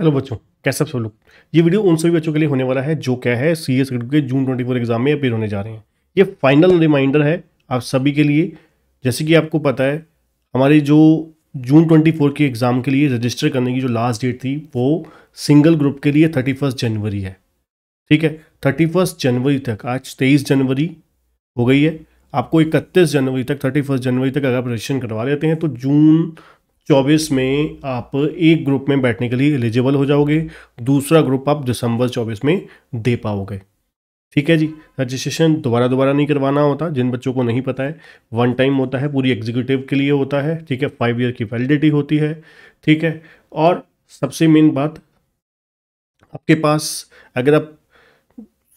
hello बच्चों कैसे सब लोग ये वीडियो उन सभी बच्चों के लिए होने वाला है जो क्या है सी एस के जून ट्वेंटी फोर एग्जाम में अपेयर होने जा रहे हैं ये फाइनल रिमाइंडर है आप सभी के लिए जैसे कि आपको पता है हमारी जो जून ट्वेंटी फोर के एग्ज़ाम के लिए रजिस्टर करने की जो लास्ट डेट थी वो सिंगल ग्रुप के लिए थर्टी फर्स्ट जनवरी है ठीक है थर्टी फर्स्ट जनवरी तक आज तेईस जनवरी हो गई है आपको इकतीस जनवरी तक थर्टी फर्स्ट जनवरी तक अगर आप रजिस्ट्रेशन करवा लेते हैं तो जून चौबीस में आप एक ग्रुप में बैठने के लिए एलिजिबल हो जाओगे दूसरा ग्रुप आप दिसंबर चौबीस में दे पाओगे ठीक है जी रजिस्ट्रेशन दोबारा दोबारा नहीं करवाना होता जिन बच्चों को नहीं पता है वन टाइम होता है पूरी एग्जीक्यूटिव के लिए होता है ठीक है फाइव ईयर की वैलिडिटी होती है ठीक है और सबसे मेन बात आपके पास अगर आप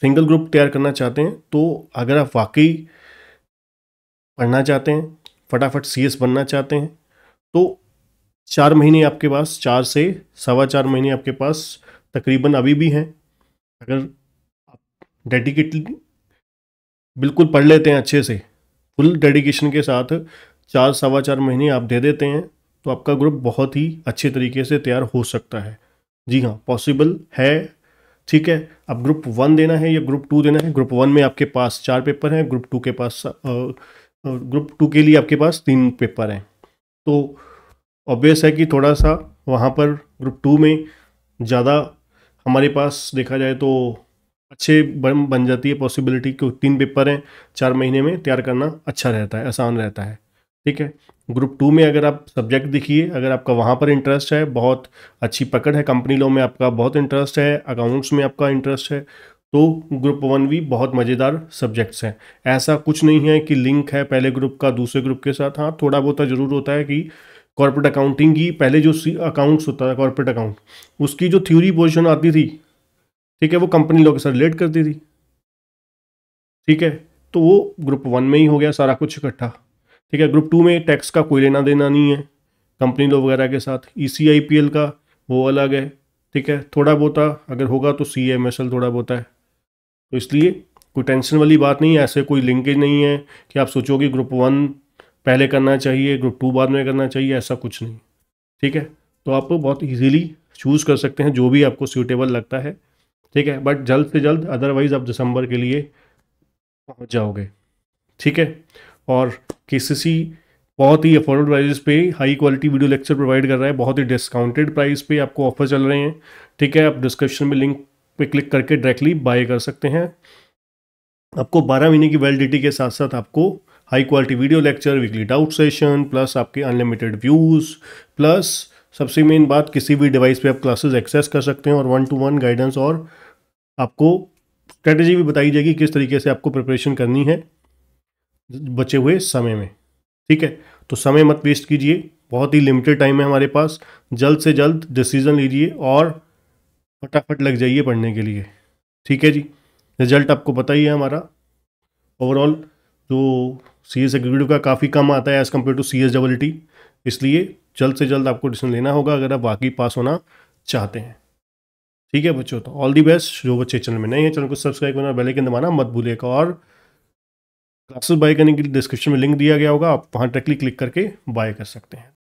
सिंगल ग्रुप तैयार करना चाहते हैं तो अगर आप वाकई पढ़ना चाहते हैं फटाफट सी बनना चाहते हैं तो चार महीने आपके पास चार से सवा चार महीने आपके पास तकरीबन अभी भी हैं अगर आप डेडिकेटली बिल्कुल पढ़ लेते हैं अच्छे से फुल डेडिकेशन के साथ चार सवा चार महीने आप दे देते हैं तो आपका ग्रुप बहुत ही अच्छे तरीके से तैयार हो सकता है जी हाँ पॉसिबल है ठीक है अब ग्रुप वन देना है या ग्रुप टू देना है ग्रुप वन में आपके पास चार पेपर हैं ग्रुप टू के पास ग्रुप टू के लिए आपके पास तीन पेपर हैं तो ऑब्वियस है कि थोड़ा सा वहाँ पर ग्रुप टू में ज़्यादा हमारे पास देखा जाए तो अच्छे बन बन जाती है पॉसिबिलिटी क्योंकि तीन पेपर हैं चार महीने में तैयार करना अच्छा रहता है आसान रहता है ठीक है ग्रुप टू में अगर आप सब्जेक्ट दिखिए अगर आपका वहाँ पर इंटरेस्ट है बहुत अच्छी पकड़ है कंपनी लॉ में आपका बहुत इंटरेस्ट है अकाउंट्स में आपका इंटरेस्ट है तो ग्रुप वन भी बहुत मज़ेदार सब्जेक्ट्स हैं ऐसा कुछ नहीं है कि लिंक है पहले ग्रुप का दूसरे ग्रुप के साथ हाँ थोड़ा बहुत तो जरूर होता है कि कॉर्पोरेट अकाउंटिंग की पहले जो अकाउंट्स होता था कॉर्पोरेट अकाउंट उसकी जो थ्योरी पोजिशन आती थी ठीक है वो कंपनी लॉ के साथ रिलेट करती थी ठीक है तो वो ग्रुप वन में ही हो गया सारा कुछ इकट्ठा ठीक है ग्रुप टू में टैक्स का कोई लेना देना नहीं है कंपनी लो वगैरह के साथ ई e का वो अलग है ठीक है थोड़ा बहुत अगर होगा तो सी एम एस एल थोड़ा बहुत है तो इसलिए कोई टेंशन वाली बात नहीं है ऐसे कोई लिंकेज नहीं है कि आप सोचोगे ग्रुप वन पहले करना चाहिए ग्रुप टू बाद में करना चाहिए ऐसा कुछ नहीं ठीक है तो आप बहुत इजीली चूज़ कर सकते हैं जो भी आपको सूटेबल लगता है ठीक है बट जल्द से जल्द अदरवाइज़ आप दिसंबर के लिए पहुँच जाओगे ठीक है और किसी बहुत ही अफोर्डेबल प्राइस पे high quality video lecture provide कर रहा है बहुत ही डिस्काउंटेड प्राइस पे आपको ऑफर चल रहे हैं ठीक है आप डिस्क्रिप्शन में लिंक पे क्लिक करके डायरेक्टली बाय कर सकते हैं आपको 12 महीने की वैलिडिटी के साथ साथ आपको high quality video lecture weekly doubt session plus आपके अनलिमिटेड व्यूज़ प्लस सबसे मेन बात किसी भी डिवाइस पे आप क्लासेस एक्सेस कर सकते हैं और वन टू वन गाइडेंस और आपको स्ट्रेटजी भी बताई जाएगी किस तरीके से आपको प्रिपरेशन करनी है बचे हुए समय में ठीक है तो समय मत वेस्ट कीजिए बहुत ही लिमिटेड टाइम है हमारे पास जल्द से जल्द डिसीजन लीजिए और फटाफट लग जाइए पढ़ने के लिए ठीक है जी रिजल्ट आपको पता ही है हमारा ओवरऑल जो सी एस एग्जीक्यूटिव का काफ़ी कम आता है as compared to C S double T इसलिए जल्द से जल्द आपको डिसीजन लेना होगा अगर आप वाकई पास होना चाहते हैं ठीक है बच्चों तो ऑल दी बेस्ट जो बच्चे चैनल में नहीं है चैनल को सब्सक्राइब करना बेल आइकन दबाना मत भूलिएगा और क्लासेस बाय करने के लिए डिस्क्रिप्शन में लिंक दिया गया होगा आप वहाँ डायरेक्टली क्लिक करके बाय कर सकते हैं